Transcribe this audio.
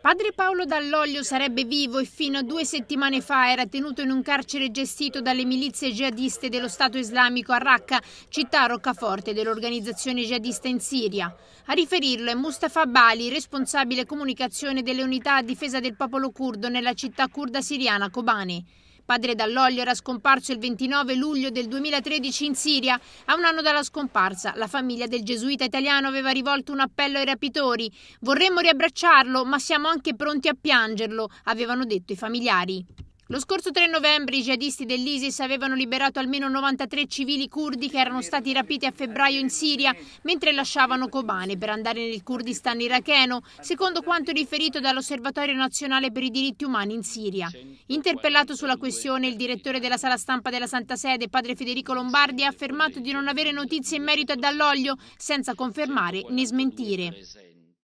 Padre Paolo Dall'Oglio sarebbe vivo e fino a due settimane fa era tenuto in un carcere gestito dalle milizie jihadiste dello Stato islamico a Raqqa, città roccaforte dell'organizzazione jihadista in Siria. A riferirlo è Mustafa Bali, responsabile comunicazione delle unità a difesa del popolo curdo nella città curda siriana Kobane. Padre Dall'Oglio era scomparso il 29 luglio del 2013 in Siria. A un anno dalla scomparsa, la famiglia del gesuita italiano aveva rivolto un appello ai rapitori. Vorremmo riabbracciarlo, ma siamo anche pronti a piangerlo, avevano detto i familiari. Lo scorso 3 novembre i jihadisti dell'ISIS avevano liberato almeno 93 civili curdi che erano stati rapiti a febbraio in Siria mentre lasciavano Kobane per andare nel Kurdistan iracheno, secondo quanto riferito dall'Osservatorio nazionale per i diritti umani in Siria. Interpellato sulla questione, il direttore della sala stampa della Santa Sede, padre Federico Lombardi, ha affermato di non avere notizie in merito a Dall'Oglio senza confermare né smentire.